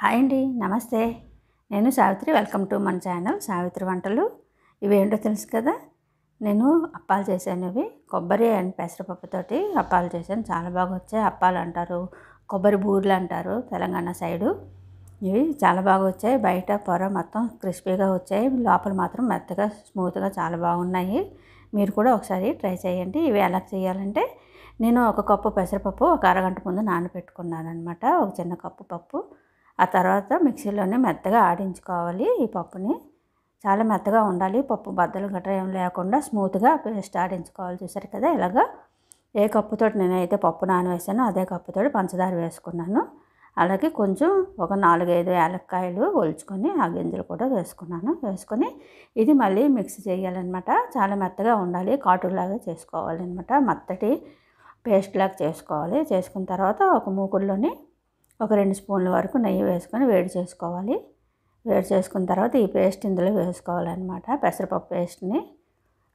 hi అండి నమస్తే నేను సావిత్రి వెల్కమ్ టు మన ఛానల్ సావిత్రి వంటలు ఇవేంటో తెలుసు కదా నేను అప్పాలు చేశాను ఇవి కొబ్బరి అండ్ పెసరపప్పుతోటి అప్పాలు చేశాను చాలా బాగా వచ్చాయి అప్పాలు అంటారు కొబ్బరి బూర్లు అంటారు తెలంగాణ సైడు ఇవి చాలా బాగా వచ్చాయి బయట పొర మొత్తం క్రిస్పీగా వచ్చాయి లోపల మాత్రం మెత్తగా స్మూత్గా చాలా బాగున్నాయి మీరు కూడా ఒకసారి ట్రై చేయండి ఇవి ఎలా చేయాలంటే నేను ఒక కప్పు పెసరపప్పు ఒక అరగంట ముందు నానబెట్టుకున్నాను అనమాట ఒక చిన్న కప్పు పప్పు ఆ తర్వాత మిక్సీలోనే మెత్తగా ఆడించుకోవాలి ఈ పప్పుని చాలా మెత్తగా ఉండాలి పప్పు బద్దలు గట్రా ఏం లేకుండా స్మూత్గా పేస్ట్ ఆడించుకోవాలి చూసారు కదా ఇలాగా ఏ కప్పుతో నేనైతే పప్పు నానవేసానో అదే కప్పుతో పంచదార వేసుకున్నాను అలాగే కొంచెం ఒక నాలుగైదు ఏలక్కాయలు ఒలుచుకొని ఆ గింజలు కూడా వేసుకున్నాను వేసుకొని ఇది మళ్ళీ మిక్స్ చేయాలన్నమాట చాలా మెత్తగా ఉండాలి కాటులాగా చేసుకోవాలన్నమాట మెత్తటి పేస్ట్ లాగా చేసుకోవాలి చేసుకున్న తర్వాత ఒక మూకుల్లోని ఒక రెండు స్పూన్ల వరకు నెయ్యి వేసుకొని వేడి చేసుకోవాలి వేడి చేసుకున్న తర్వాత ఈ పేస్ట్ ఇందులో వేసుకోవాలన్నమాట పెసరపప్పు పేస్ట్ని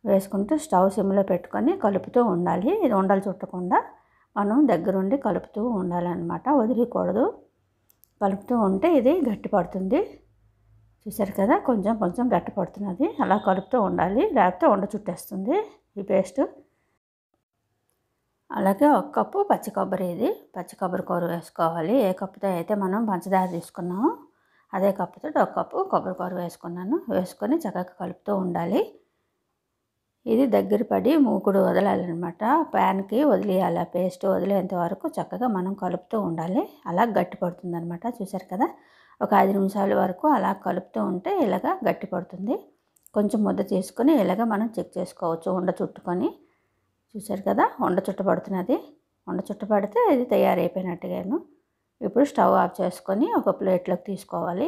వేసుకుంటూ స్టవ్ సిమ్లో పెట్టుకొని కలుపుతూ ఉండాలి ఇది ఉండలు చుట్టకుండా మనం దగ్గరుండి కలుపుతూ ఉండాలన్నమాట వదిలికూడదు కలుపుతూ ఉంటే ఇది గట్టి పడుతుంది చూసారు కదా కొంచెం కొంచెం గట్టి పడుతున్నది అలా కలుపుతూ ఉండాలి లేకపోతే ఉండ చుట్టేస్తుంది ఈ పేస్ట్ అలాగే ఒక కప్పు పచ్చి కొబ్బరి ఇది పచ్చి కొబ్బరి కూర వేసుకోవాలి ఏ కప్పుతో అయితే మనం పంచదార తీసుకున్నామో అదే కప్పుతో ఒక కప్పు కొబ్బరి కూర వేసుకున్నాను వేసుకొని చక్కగా కలుపుతూ ఉండాలి ఇది దగ్గర పడి మూకుడు వదలాలన్నమాట ప్యాన్కి వదిలేయాలి ఆ పేస్ట్ వదిలేంత వరకు చక్కగా మనం కలుపుతూ ఉండాలి అలా గట్టి పడుతుంది అనమాట చూసారు కదా ఒక ఐదు నిమిషాల వరకు అలా కలుపుతూ ఉంటే ఇలాగ గట్టి పడుతుంది కొంచెం ముద్ద చేసుకొని ఇలాగ మనం చెక్ చేసుకోవచ్చు ఉండ చుట్టుకొని చూశారు కదా వండ చుట్టబడుతున్నది వండ చుట్టపడితే ఇది తయారైపోయినట్టుగాను ఇప్పుడు స్టవ్ ఆఫ్ చేసుకొని ఒక ప్లేట్లోకి తీసుకోవాలి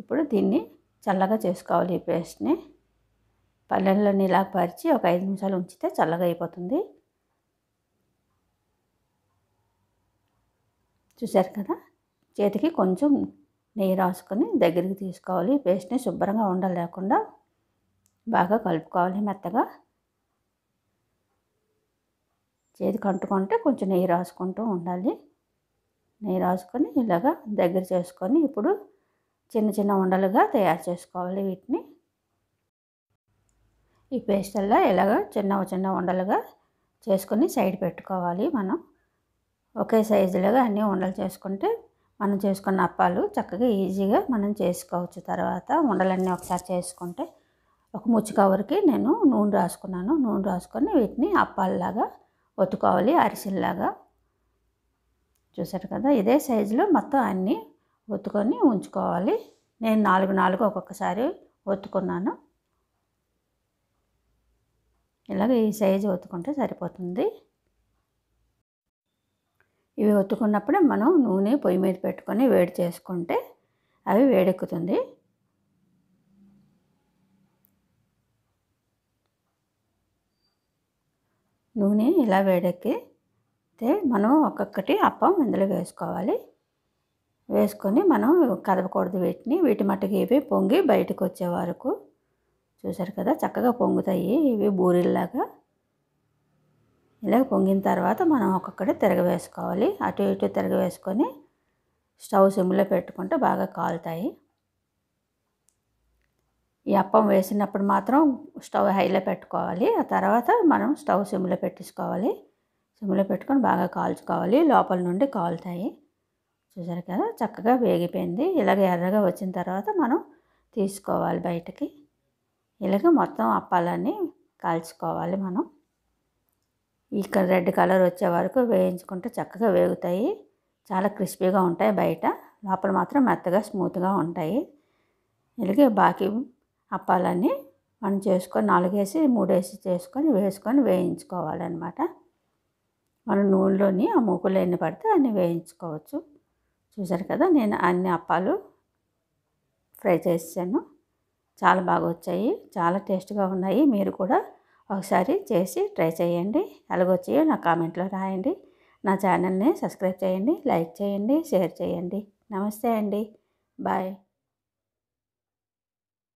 ఇప్పుడు దీన్ని చల్లగా చేసుకోవాలి ఈ పేస్ట్ని పల్లెల్లోని ఇలా పరిచి ఒక ఐదు నిమిషాలు ఉంచితే చల్లగా అయిపోతుంది చూశారు కదా చేతికి కొంచెం నెయ్యి రాసుకొని దగ్గరికి తీసుకోవాలి పేస్ట్ని శుభ్రంగా ఉండలేకుండా బాగా కలుపుకోవాలి మెత్తగా చేతి కంటుకుంటే కొంచెం నెయ్యి రాసుకుంటూ ఉండాలి నెయ్యి రాసుకొని ఇలాగా దగ్గర చేసుకొని ఇప్పుడు చిన్న చిన్న ఉండలుగా తయారు చేసుకోవాలి వీటిని ఈ పేస్ట్ అలా ఇలాగ చిన్న చిన్న ఉండలుగా చేసుకొని సైడ్ పెట్టుకోవాలి మనం ఒకే సైజులుగా అన్నీ ఉండలు చేసుకుంటే మనం చేసుకున్న అప్పాలు చక్కగా ఈజీగా మనం చేసుకోవచ్చు తర్వాత ఉండలన్నీ ఒకసారి చేసుకుంటే ఒక ముచ్చుకా వరకు నేను నూనె రాసుకున్నాను నూనె రాసుకొని వీటిని అప్పాలలాగా ఒత్తుకోవాలి అరిసెల్లాగా చూసారు కదా ఇదే సైజులో మొత్తం అన్నీ ఒత్తుకొని ఉంచుకోవాలి నేను నాలుగు నాలుగు ఒక్కొక్కసారి ఒత్తుకున్నాను ఇలాగ ఈ సైజు ఒత్తుకుంటే సరిపోతుంది ఇవి ఒత్తుకున్నప్పుడే మనం నూనె పొయ్యి మీద పెట్టుకొని వేడి చేసుకుంటే అవి వేడెక్కుతుంది నూనె ఇలా వేడెక్కితే మనం ఒక్కొక్కటి అప్పం ఇందులో వేసుకోవాలి వేసుకొని మనం కదపకూడదు వీటిని వీటి మట్టుకు ఇవి పొంగి బయటకు వచ్చే వరకు చూసారు కదా చక్కగా పొంగుతాయి ఇవి బూరిల్లాగా ఇలా పొంగిన తర్వాత మనం ఒక్కొక్కటి తిరగవేసుకోవాలి అటు ఇటు తిరగవేసుకొని స్టవ్ సిమ్లో పెట్టుకుంటే బాగా కాలుతాయి ఈ అప్పం వేసినప్పుడు మాత్రం స్టవ్ హైలో పెట్టుకోవాలి ఆ తర్వాత మనం స్టవ్ సిమ్లో పెట్టేసుకోవాలి సిమ్లో పెట్టుకొని బాగా కాల్చుకోవాలి లోపల నుండి కాలుతాయి చూసారు కదా చక్కగా వేగిపోయింది ఇలాగ ఎర్రగా వచ్చిన తర్వాత మనం తీసుకోవాలి బయటకి ఇలాగ మొత్తం అప్పాలన్నీ కాల్చుకోవాలి మనం ఇక్కడ రెడ్ కలర్ వచ్చే వరకు వేయించుకుంటే చక్కగా వేగుతాయి చాలా క్రిస్పీగా ఉంటాయి బయట లోపల మాత్రం మెత్తగా స్మూత్గా ఉంటాయి ఇలాగే బాకీ అప్పాలని మనం చేసుకొని నాలుగేసి మూడేసి చేసుకొని వేసుకొని వేయించుకోవాలన్నమాట మన నూనెలోని ఆ మూకులు ఎన్ని పడితే అన్ని వేయించుకోవచ్చు చూసారు కదా నేను అన్ని అప్పాలు ఫ్రై చేసాను చాలా బాగా వచ్చాయి చాలా టేస్ట్గా ఉన్నాయి మీరు కూడా ఒకసారి చేసి ట్రై చేయండి ఎలాగొచ్చాయో నా కామెంట్లో రాయండి నా ఛానల్ని సబ్స్క్రైబ్ చేయండి లైక్ చేయండి షేర్ చేయండి నమస్తే అండి బాయ్